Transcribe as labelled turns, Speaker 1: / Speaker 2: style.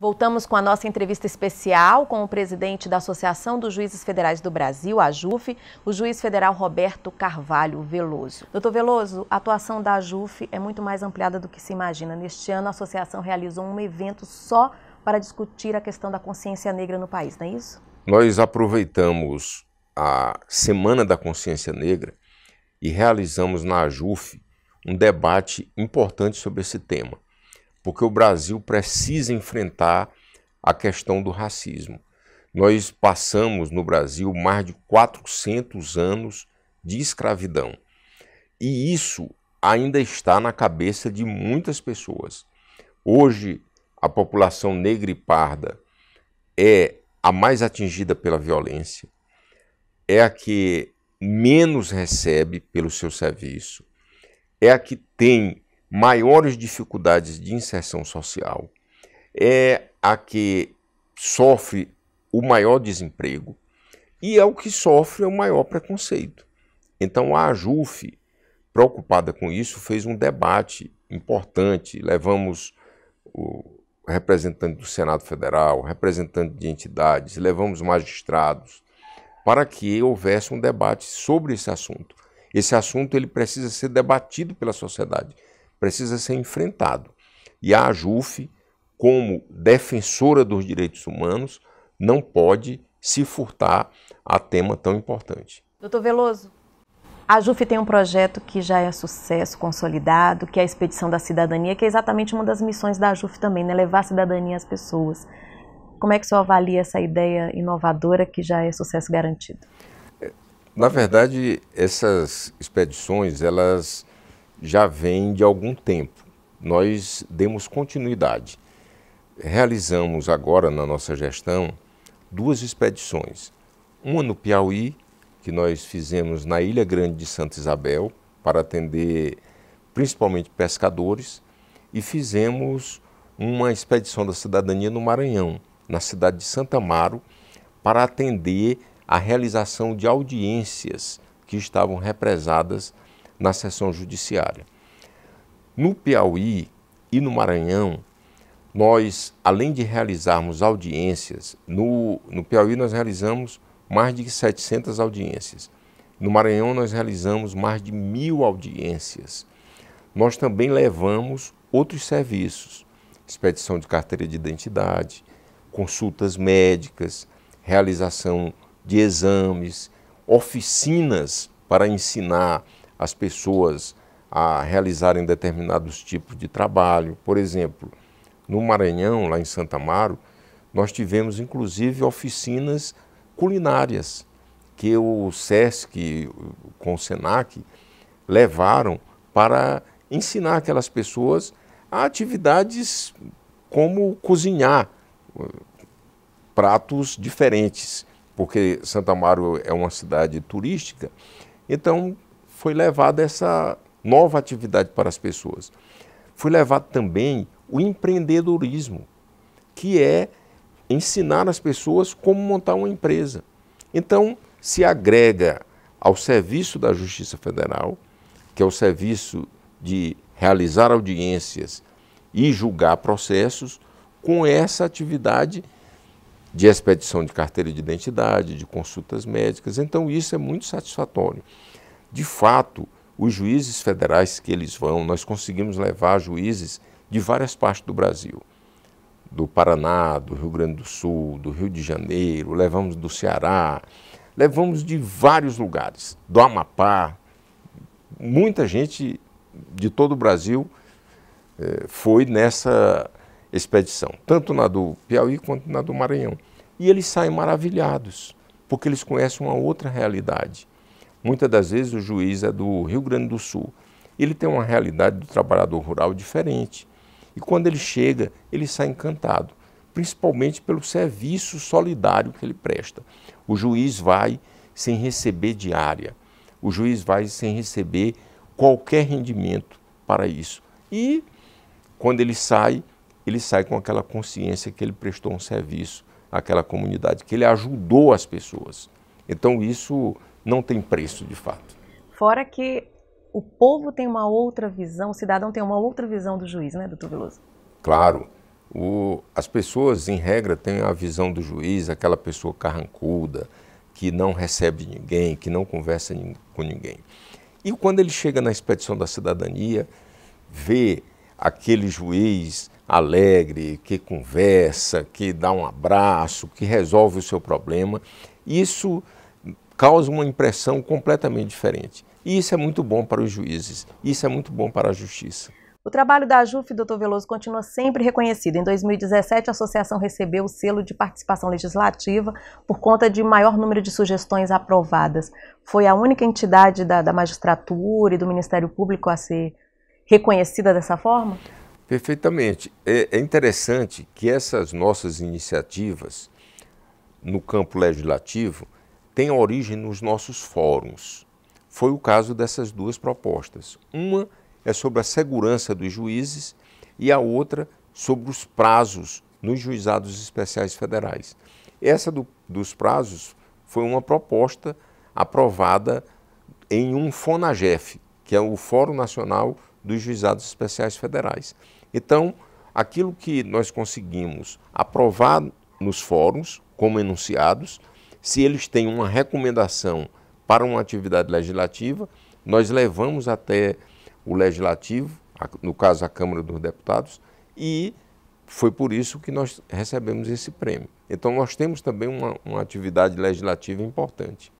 Speaker 1: Voltamos com a nossa entrevista especial com o presidente da Associação dos Juízes Federais do Brasil, a JUF, o juiz federal Roberto Carvalho Veloso. Doutor Veloso, a atuação da JUF é muito mais ampliada do que se imagina. Neste ano, a associação realizou um evento só para discutir a questão da consciência negra no país, não é isso?
Speaker 2: Nós aproveitamos a Semana da Consciência Negra e realizamos na JUF um debate importante sobre esse tema porque o Brasil precisa enfrentar a questão do racismo. Nós passamos no Brasil mais de 400 anos de escravidão. E isso ainda está na cabeça de muitas pessoas. Hoje, a população negra e parda é a mais atingida pela violência, é a que menos recebe pelo seu serviço, é a que tem maiores dificuldades de inserção social, é a que sofre o maior desemprego e é o que sofre o maior preconceito. Então a AJUF, preocupada com isso, fez um debate importante. Levamos o representante do Senado Federal, representante de entidades, levamos magistrados, para que houvesse um debate sobre esse assunto. Esse assunto ele precisa ser debatido pela sociedade precisa ser enfrentado. E a AJUF, como defensora dos direitos humanos, não pode se furtar a tema tão importante.
Speaker 1: Doutor Veloso, a JUF tem um projeto que já é sucesso consolidado, que é a Expedição da Cidadania, que é exatamente uma das missões da JUF também, né? levar a cidadania às pessoas. Como é que o senhor avalia essa ideia inovadora que já é sucesso garantido?
Speaker 2: Na verdade, essas expedições, elas já vem de algum tempo. Nós demos continuidade. Realizamos agora na nossa gestão duas expedições. Uma no Piauí, que nós fizemos na Ilha Grande de Santa Isabel, para atender principalmente pescadores, e fizemos uma expedição da cidadania no Maranhão, na cidade de Santa Amaro, para atender a realização de audiências que estavam represadas na sessão judiciária. No Piauí e no Maranhão, nós, além de realizarmos audiências, no, no Piauí nós realizamos mais de 700 audiências. No Maranhão nós realizamos mais de mil audiências. Nós também levamos outros serviços, expedição de carteira de identidade, consultas médicas, realização de exames, oficinas para ensinar as pessoas a realizarem determinados tipos de trabalho. Por exemplo, no Maranhão, lá em Santa Amaro, nós tivemos inclusive oficinas culinárias que o SESC com o SENAC levaram para ensinar aquelas pessoas a atividades como cozinhar pratos diferentes, porque Santa Amaro é uma cidade turística, então foi levada essa nova atividade para as pessoas. Foi levado também o empreendedorismo, que é ensinar as pessoas como montar uma empresa. Então, se agrega ao serviço da Justiça Federal, que é o serviço de realizar audiências e julgar processos, com essa atividade de expedição de carteira de identidade, de consultas médicas. Então, isso é muito satisfatório de fato, os juízes federais que eles vão, nós conseguimos levar juízes de várias partes do Brasil. Do Paraná, do Rio Grande do Sul, do Rio de Janeiro, levamos do Ceará, levamos de vários lugares, do Amapá. Muita gente de todo o Brasil eh, foi nessa expedição, tanto na do Piauí quanto na do Maranhão. E eles saem maravilhados, porque eles conhecem uma outra realidade. Muitas das vezes o juiz é do Rio Grande do Sul. Ele tem uma realidade do trabalhador rural diferente. E quando ele chega, ele sai encantado, principalmente pelo serviço solidário que ele presta. O juiz vai sem receber diária, o juiz vai sem receber qualquer rendimento para isso. E quando ele sai, ele sai com aquela consciência que ele prestou um serviço àquela comunidade, que ele ajudou as pessoas. Então isso não tem preço de fato.
Speaker 1: Fora que o povo tem uma outra visão, o cidadão tem uma outra visão do juiz, né, doutor Veloso?
Speaker 2: Claro. O, as pessoas, em regra, têm a visão do juiz, aquela pessoa carrancuda, que não recebe ninguém, que não conversa com ninguém. E quando ele chega na expedição da cidadania, vê aquele juiz alegre, que conversa, que dá um abraço, que resolve o seu problema, isso causa uma impressão completamente diferente. E isso é muito bom para os juízes, isso é muito bom para a justiça.
Speaker 1: O trabalho da AJUF, doutor Veloso, continua sempre reconhecido. Em 2017, a associação recebeu o selo de participação legislativa por conta de maior número de sugestões aprovadas. Foi a única entidade da, da magistratura e do Ministério Público a ser reconhecida dessa forma?
Speaker 2: Perfeitamente. É, é interessante que essas nossas iniciativas no campo legislativo tem origem nos nossos fóruns. Foi o caso dessas duas propostas. Uma é sobre a segurança dos juízes e a outra sobre os prazos nos juizados especiais federais. Essa do, dos prazos foi uma proposta aprovada em um FONAGEF, que é o Fórum Nacional dos Juizados Especiais Federais. Então, aquilo que nós conseguimos aprovar nos fóruns, como enunciados, se eles têm uma recomendação para uma atividade legislativa, nós levamos até o legislativo, no caso a Câmara dos Deputados, e foi por isso que nós recebemos esse prêmio. Então, nós temos também uma, uma atividade legislativa importante.